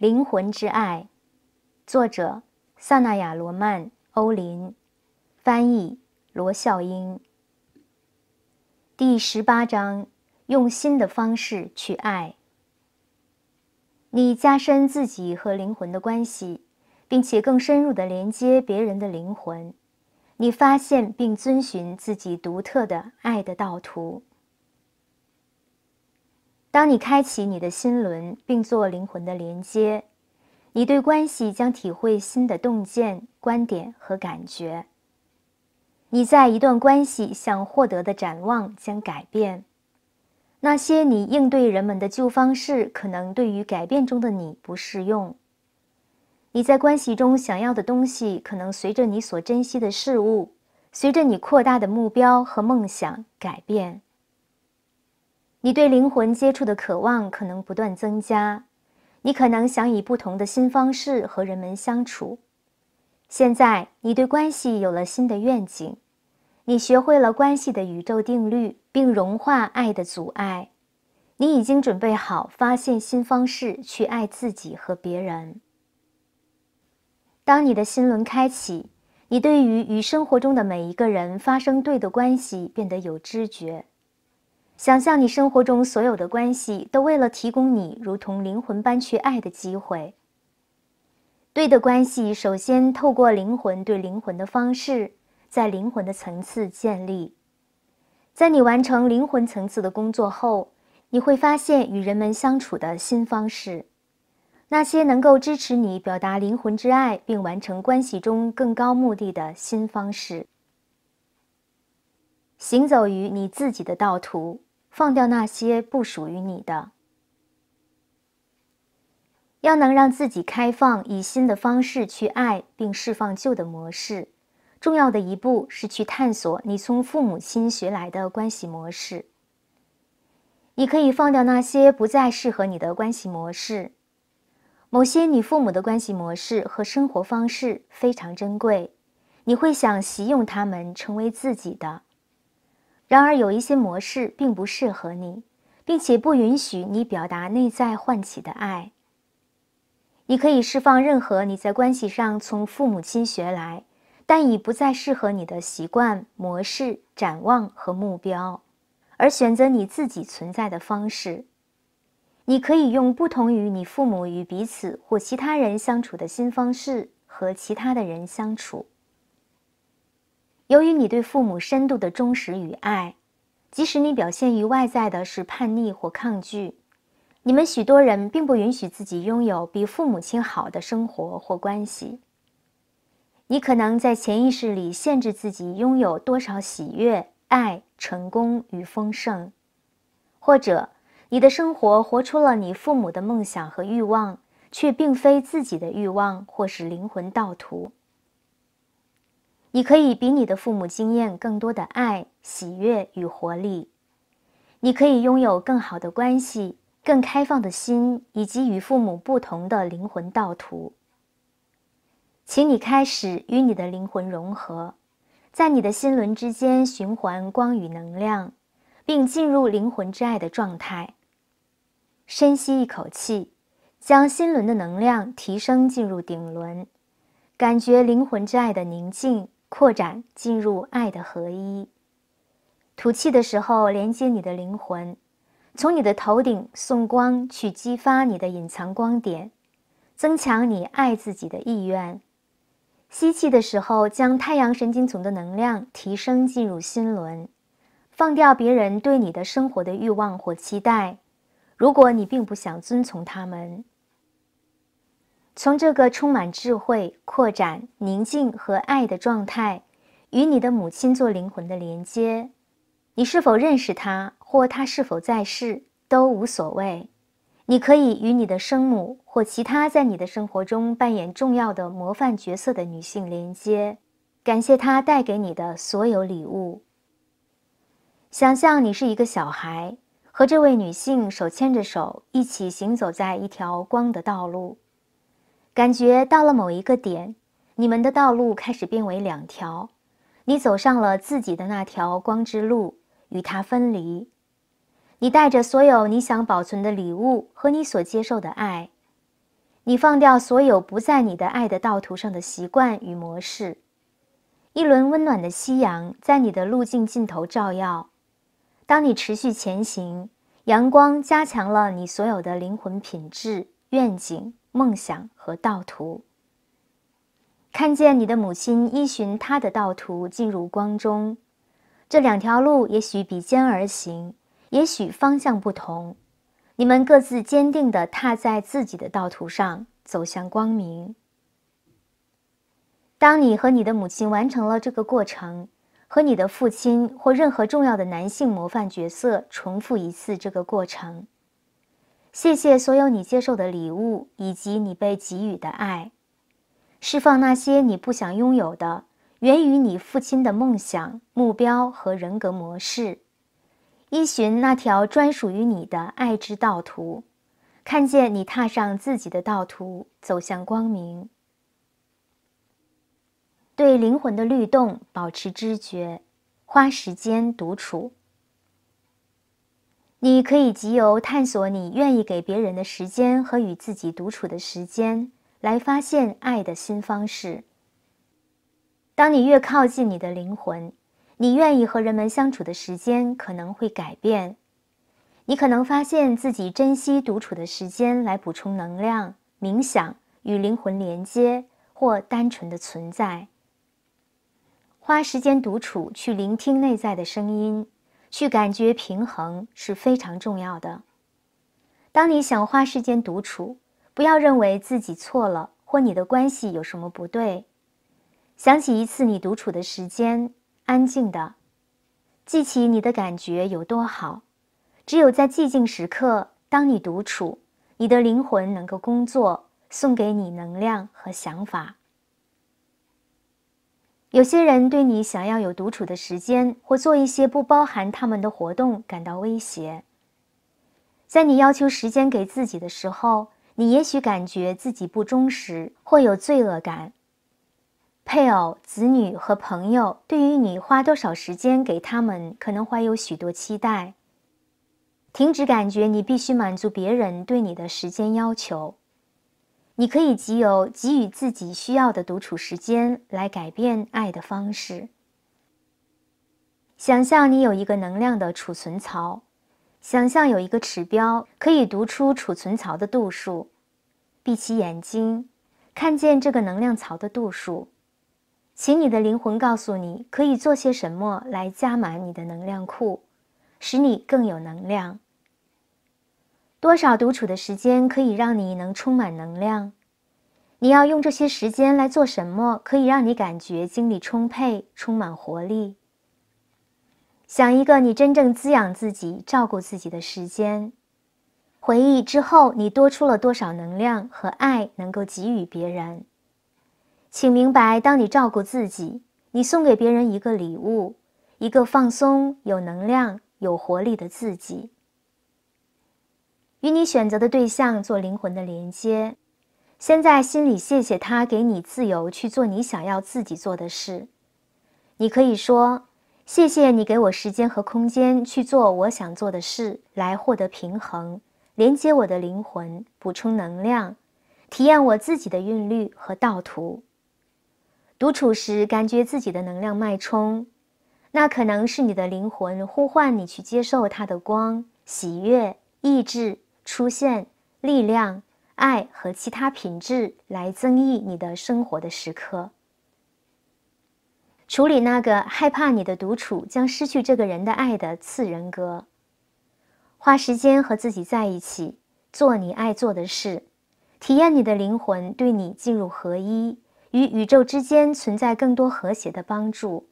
灵魂之爱，作者萨那亚·罗曼·欧林，翻译罗笑英。第十八章：用新的方式去爱。你加深自己和灵魂的关系，并且更深入的连接别人的灵魂。你发现并遵循自己独特的爱的道途。当你开启你的心轮并做灵魂的连接，你对关系将体会新的洞见、观点和感觉。你在一段关系想获得的展望将改变，那些你应对人们的旧方式可能对于改变中的你不适用。你在关系中想要的东西可能随着你所珍惜的事物、随着你扩大的目标和梦想改变。你对灵魂接触的渴望可能不断增加，你可能想以不同的新方式和人们相处。现在，你对关系有了新的愿景，你学会了关系的宇宙定律，并融化爱的阻碍。你已经准备好发现新方式去爱自己和别人。当你的心轮开启，你对于与生活中的每一个人发生对的关系变得有知觉。想象你生活中所有的关系都为了提供你如同灵魂般去爱的机会。对的关系首先透过灵魂对灵魂的方式，在灵魂的层次建立。在你完成灵魂层次的工作后，你会发现与人们相处的新方式，那些能够支持你表达灵魂之爱并完成关系中更高目的的新方式。行走于你自己的道途。放掉那些不属于你的，要能让自己开放，以新的方式去爱，并释放旧的模式。重要的一步是去探索你从父母亲学来的关系模式。你可以放掉那些不再适合你的关系模式。某些你父母的关系模式和生活方式非常珍贵，你会想习用他们成为自己的。然而，有一些模式并不适合你，并且不允许你表达内在唤起的爱。你可以释放任何你在关系上从父母亲学来，但已不再适合你的习惯、模式、展望和目标，而选择你自己存在的方式。你可以用不同于你父母与彼此或其他人相处的新方式和其他的人相处。由于你对父母深度的忠实与爱，即使你表现于外在的是叛逆或抗拒，你们许多人并不允许自己拥有比父母亲好的生活或关系。你可能在潜意识里限制自己拥有多少喜悦、爱、成功与丰盛，或者你的生活活出了你父母的梦想和欲望，却并非自己的欲望或是灵魂盗图。你可以比你的父母经验更多的爱、喜悦与活力，你可以拥有更好的关系、更开放的心，以及与父母不同的灵魂道途。请你开始与你的灵魂融合，在你的心轮之间循环光与能量，并进入灵魂之爱的状态。深吸一口气，将心轮的能量提升进入顶轮，感觉灵魂之爱的宁静。扩展进入爱的合一。吐气的时候，连接你的灵魂，从你的头顶送光去激发你的隐藏光点，增强你爱自己的意愿。吸气的时候，将太阳神经丛的能量提升进入心轮，放掉别人对你的生活的欲望或期待。如果你并不想遵从他们。从这个充满智慧、扩展、宁静和爱的状态，与你的母亲做灵魂的连接。你是否认识她，或她是否在世，都无所谓。你可以与你的生母或其他在你的生活中扮演重要的模范角色的女性连接，感谢她带给你的所有礼物。想象你是一个小孩，和这位女性手牵着手，一起行走在一条光的道路。感觉到了某一个点，你们的道路开始变为两条。你走上了自己的那条光之路，与他分离。你带着所有你想保存的礼物和你所接受的爱，你放掉所有不在你的爱的道途上的习惯与模式。一轮温暖的夕阳在你的路径尽头照耀。当你持续前行，阳光加强了你所有的灵魂品质、愿景。梦想和道途，看见你的母亲依循他的道途进入光中。这两条路也许比肩而行，也许方向不同。你们各自坚定的踏在自己的道途上，走向光明。当你和你的母亲完成了这个过程，和你的父亲或任何重要的男性模范角色重复一次这个过程。谢谢所有你接受的礼物，以及你被给予的爱。释放那些你不想拥有的，源于你父亲的梦想、目标和人格模式。依循那条专属于你的爱之道途，看见你踏上自己的道途，走向光明。对灵魂的律动保持知觉，花时间独处。你可以藉由探索你愿意给别人的时间和与自己独处的时间，来发现爱的新方式。当你越靠近你的灵魂，你愿意和人们相处的时间可能会改变。你可能发现自己珍惜独处的时间来补充能量、冥想、与灵魂连接或单纯的存在。花时间独处，去聆听内在的声音。去感觉平衡是非常重要的。当你想花时间独处，不要认为自己错了或你的关系有什么不对。想起一次你独处的时间，安静的，记起你的感觉有多好。只有在寂静时刻，当你独处，你的灵魂能够工作，送给你能量和想法。有些人对你想要有独处的时间，或做一些不包含他们的活动感到威胁。在你要求时间给自己的时候，你也许感觉自己不忠实或有罪恶感。配偶、子女和朋友对于你花多少时间给他们，可能怀有许多期待。停止感觉你必须满足别人对你的时间要求。你可以藉由给予自己需要的独处时间，来改变爱的方式。想象你有一个能量的储存槽，想象有一个指标可以读出储存槽的度数。闭起眼睛，看见这个能量槽的度数，请你的灵魂告诉你可以做些什么来加满你的能量库，使你更有能量。多少独处的时间可以让你能充满能量？你要用这些时间来做什么？可以让你感觉精力充沛、充满活力？想一个你真正滋养自己、照顾自己的时间。回忆之后，你多出了多少能量和爱能够给予别人？请明白，当你照顾自己，你送给别人一个礼物，一个放松、有能量、有活力的自己。与你选择的对象做灵魂的连接，先在心里谢谢他给你自由去做你想要自己做的事。你可以说：“谢谢你给我时间和空间去做我想做的事，来获得平衡，连接我的灵魂，补充能量，体验我自己的韵律和道途。”独处时，感觉自己的能量脉冲，那可能是你的灵魂呼唤你去接受它的光、喜悦、意志。出现力量、爱和其他品质来增益你的生活的时刻。处理那个害怕你的独处将失去这个人的爱的次人格。花时间和自己在一起，做你爱做的事，体验你的灵魂对你进入合一与宇宙之间存在更多和谐的帮助。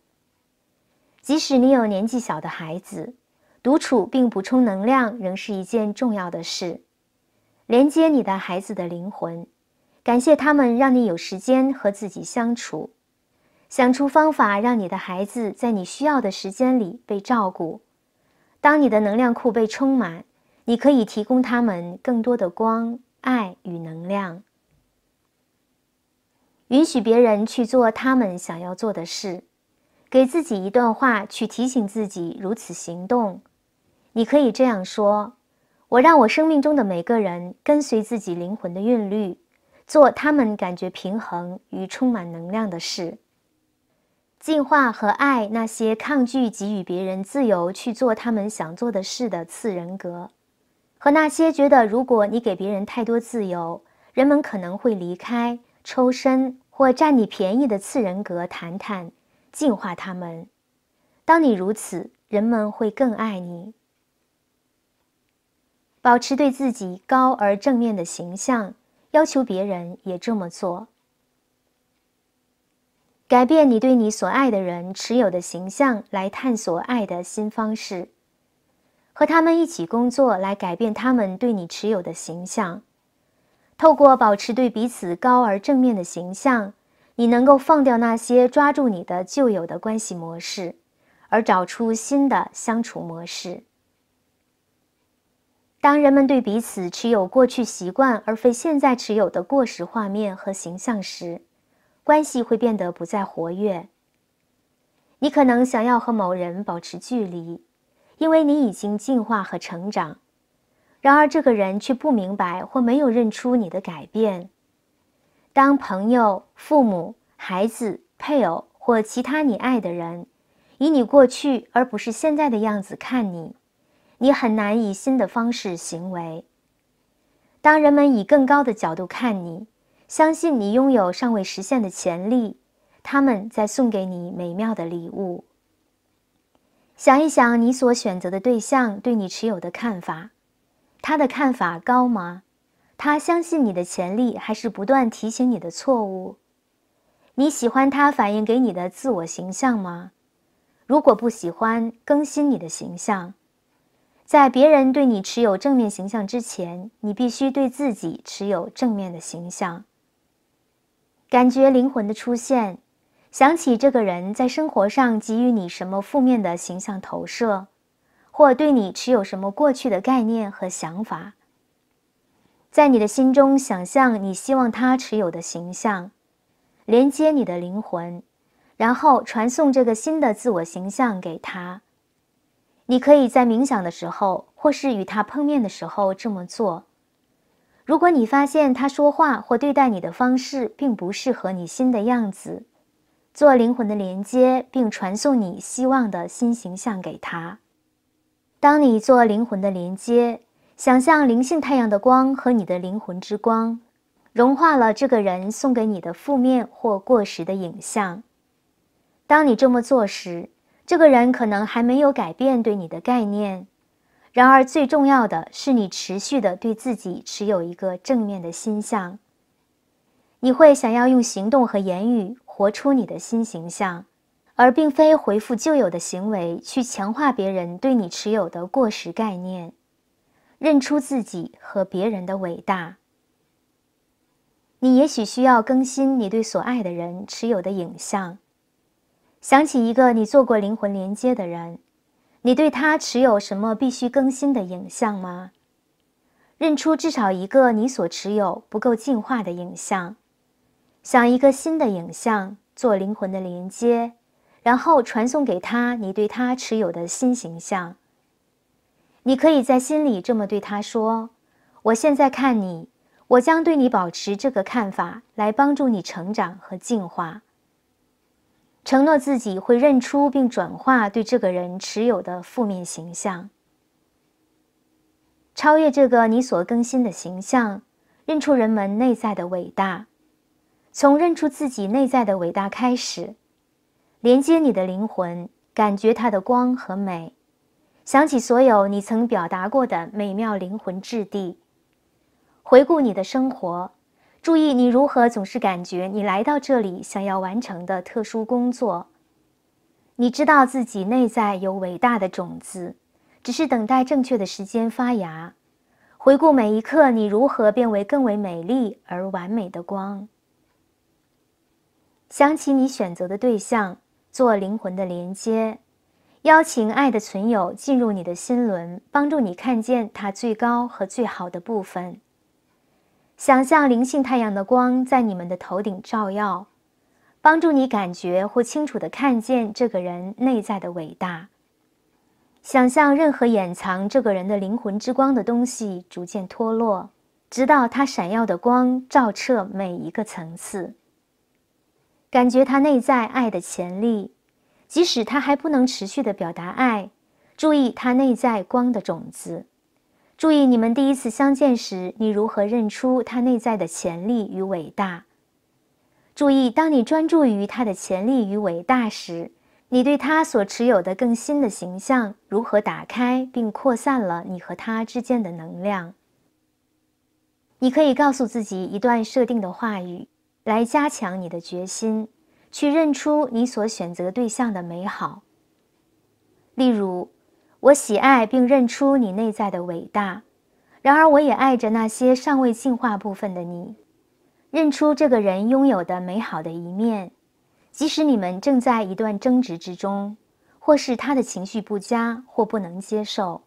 即使你有年纪小的孩子。独处并补充能量仍是一件重要的事。连接你的孩子的灵魂，感谢他们让你有时间和自己相处。想出方法让你的孩子在你需要的时间里被照顾。当你的能量库被充满，你可以提供他们更多的光、爱与能量。允许别人去做他们想要做的事。给自己一段话去提醒自己如此行动。你可以这样说：“我让我生命中的每个人跟随自己灵魂的韵律，做他们感觉平衡与充满能量的事。净化和爱那些抗拒给予别人自由去做他们想做的事的次人格，和那些觉得如果你给别人太多自由，人们可能会离开、抽身或占你便宜的次人格谈谈，净化他们。当你如此，人们会更爱你。”保持对自己高而正面的形象，要求别人也这么做。改变你对你所爱的人持有的形象，来探索爱的新方式。和他们一起工作，来改变他们对你持有的形象。透过保持对彼此高而正面的形象，你能够放掉那些抓住你的旧有的关系模式，而找出新的相处模式。当人们对彼此持有过去习惯而非现在持有的过时画面和形象时，关系会变得不再活跃。你可能想要和某人保持距离，因为你已经进化和成长，然而这个人却不明白或没有认出你的改变。当朋友、父母、孩子、配偶或其他你爱的人以你过去而不是现在的样子看你。你很难以新的方式行为。当人们以更高的角度看你，相信你拥有尚未实现的潜力，他们在送给你美妙的礼物。想一想你所选择的对象对你持有的看法，他的看法高吗？他相信你的潜力，还是不断提醒你的错误？你喜欢他反映给你的自我形象吗？如果不喜欢，更新你的形象。在别人对你持有正面形象之前，你必须对自己持有正面的形象。感觉灵魂的出现，想起这个人在生活上给予你什么负面的形象投射，或对你持有什么过去的概念和想法。在你的心中想象你希望他持有的形象，连接你的灵魂，然后传送这个新的自我形象给他。你可以在冥想的时候，或是与他碰面的时候这么做。如果你发现他说话或对待你的方式并不适合你新的样子，做灵魂的连接，并传送你希望的新形象给他。当你做灵魂的连接，想象灵性太阳的光和你的灵魂之光，融化了这个人送给你的负面或过时的影像。当你这么做时。这个人可能还没有改变对你的概念，然而最重要的是，你持续的对自己持有一个正面的心向。你会想要用行动和言语活出你的新形象，而并非回复旧有的行为去强化别人对你持有的过时概念。认出自己和别人的伟大。你也许需要更新你对所爱的人持有的影像。想起一个你做过灵魂连接的人，你对他持有什么必须更新的影像吗？认出至少一个你所持有不够进化的影像，想一个新的影像做灵魂的连接，然后传送给他你对他持有的新形象。你可以在心里这么对他说：“我现在看你，我将对你保持这个看法，来帮助你成长和进化。”承诺自己会认出并转化对这个人持有的负面形象，超越这个你所更新的形象，认出人们内在的伟大，从认出自己内在的伟大开始，连接你的灵魂，感觉它的光和美，想起所有你曾表达过的美妙灵魂质地，回顾你的生活。注意你如何总是感觉你来到这里想要完成的特殊工作。你知道自己内在有伟大的种子，只是等待正确的时间发芽。回顾每一刻，你如何变为更为美丽而完美的光。想起你选择的对象，做灵魂的连接，邀请爱的存有进入你的心轮，帮助你看见它最高和最好的部分。想象灵性太阳的光在你们的头顶照耀，帮助你感觉或清楚地看见这个人内在的伟大。想象任何掩藏这个人的灵魂之光的东西逐渐脱落，直到他闪耀的光照彻每一个层次。感觉他内在爱的潜力，即使他还不能持续地表达爱，注意他内在光的种子。注意，你们第一次相见时，你如何认出他内在的潜力与伟大？注意，当你专注于他的潜力与伟大时，你对他所持有的更新的形象如何打开并扩散了你和他之间的能量？你可以告诉自己一段设定的话语，来加强你的决心，去认出你所选择对象的美好。例如。我喜爱并认出你内在的伟大，然而我也爱着那些尚未进化部分的你。认出这个人拥有的美好的一面，即使你们正在一段争执之中，或是他的情绪不佳或不能接受。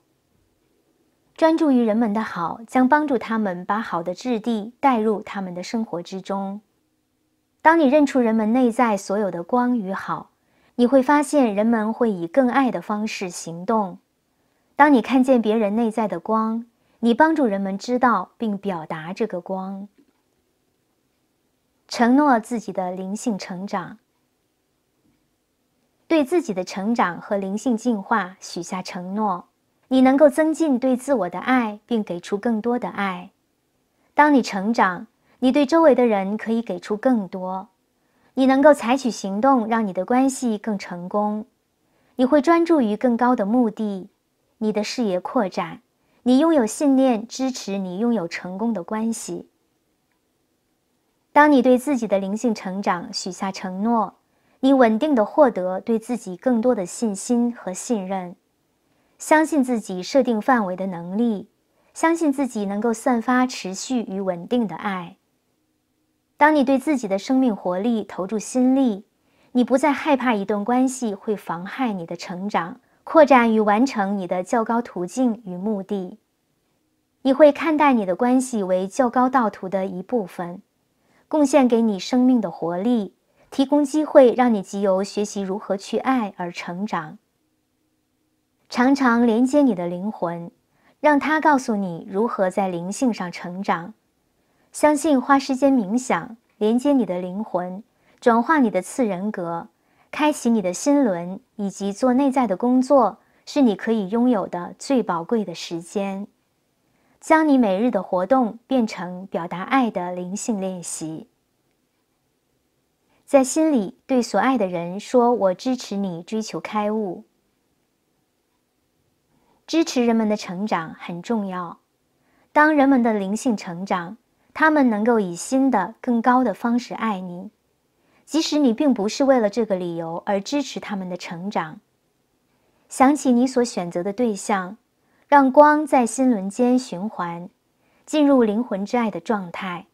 专注于人们的好，将帮助他们把好的质地带入他们的生活之中。当你认出人们内在所有的光与好。你会发现，人们会以更爱的方式行动。当你看见别人内在的光，你帮助人们知道并表达这个光。承诺自己的灵性成长，对自己的成长和灵性进化许下承诺。你能够增进对自我的爱，并给出更多的爱。当你成长，你对周围的人可以给出更多。你能够采取行动，让你的关系更成功。你会专注于更高的目的，你的视野扩展，你拥有信念支持你拥有成功的关系。当你对自己的灵性成长许下承诺，你稳定的获得对自己更多的信心和信任，相信自己设定范围的能力，相信自己能够散发持续与稳定的爱。当你对自己的生命活力投注心力，你不再害怕一段关系会妨害你的成长、扩展与完成你的较高途径与目的。你会看待你的关系为较高道途的一部分，贡献给你生命的活力，提供机会让你藉由学习如何去爱而成长。常常连接你的灵魂，让它告诉你如何在灵性上成长。相信花时间冥想，连接你的灵魂，转化你的次人格，开启你的心轮，以及做内在的工作，是你可以拥有的最宝贵的时间。将你每日的活动变成表达爱的灵性练习，在心里对所爱的人说：“我支持你追求开悟。”支持人们的成长很重要。当人们的灵性成长，他们能够以新的、更高的方式爱你，即使你并不是为了这个理由而支持他们的成长。想起你所选择的对象，让光在心轮间循环，进入灵魂之爱的状态，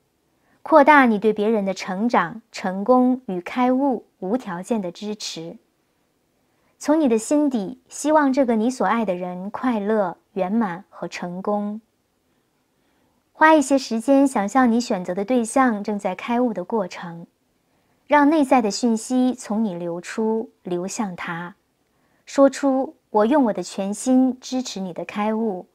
扩大你对别人的成长、成功与开悟无条件的支持。从你的心底，希望这个你所爱的人快乐、圆满和成功。花一些时间想象你选择的对象正在开悟的过程，让内在的讯息从你流出流向他，说出“我用我的全心支持你的开悟”。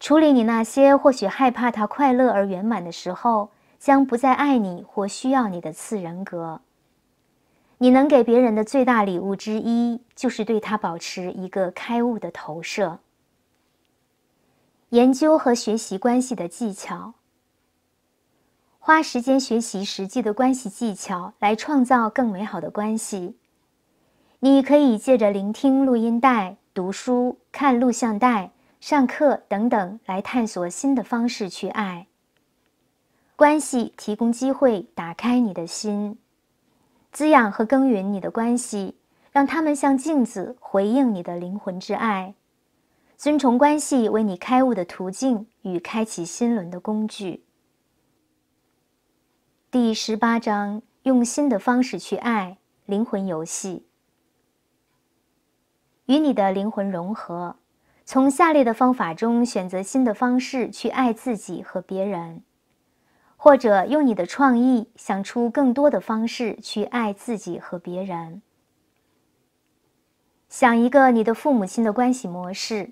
处理你那些或许害怕他快乐而圆满的时候，将不再爱你或需要你的次人格。你能给别人的最大礼物之一，就是对他保持一个开悟的投射。研究和学习关系的技巧，花时间学习实际的关系技巧，来创造更美好的关系。你可以借着聆听录音带、读书、看录像带、上课等等，来探索新的方式去爱。关系提供机会，打开你的心，滋养和耕耘你的关系，让他们像镜子，回应你的灵魂之爱。遵从关系为你开悟的途径与开启心轮的工具。第十八章：用心的方式去爱，灵魂游戏。与你的灵魂融合，从下列的方法中选择新的方式去爱自己和别人，或者用你的创意想出更多的方式去爱自己和别人。想一个你的父母亲的关系模式。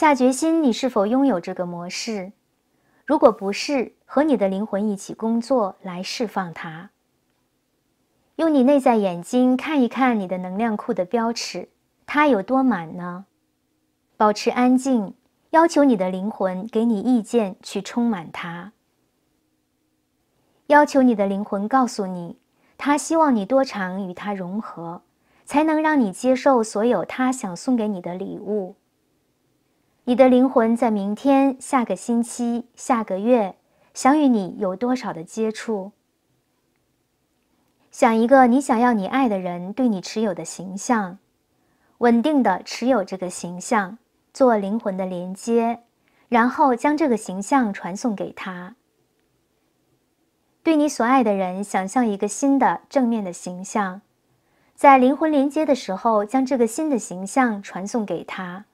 下决心，你是否拥有这个模式？如果不是，和你的灵魂一起工作来释放它。用你内在眼睛看一看你的能量库的标尺，它有多满呢？保持安静，要求你的灵魂给你意见去充满它。要求你的灵魂告诉你，它希望你多长与它融合，才能让你接受所有它想送给你的礼物。你的灵魂在明天、下个星期、下个月，想与你有多少的接触？想一个你想要你爱的人对你持有的形象，稳定的持有这个形象，做灵魂的连接，然后将这个形象传送给他。对你所爱的人，想象一个新的正面的形象，在灵魂连接的时候，将这个新的形象传送给他。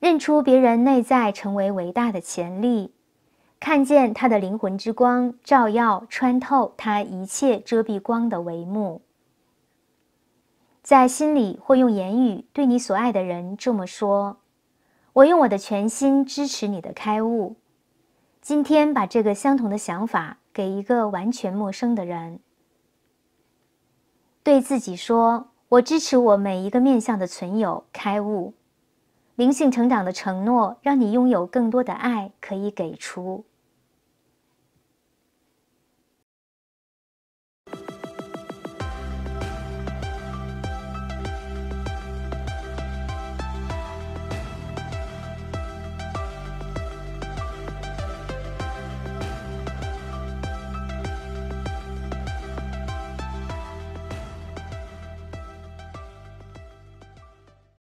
认出别人内在成为伟大的潜力，看见他的灵魂之光，照耀穿透他一切遮蔽光的帷幕。在心里或用言语对你所爱的人这么说：“我用我的全心支持你的开悟。”今天把这个相同的想法给一个完全陌生的人，对自己说：“我支持我每一个面向的存有开悟。”灵性成长的承诺，让你拥有更多的爱可以给出。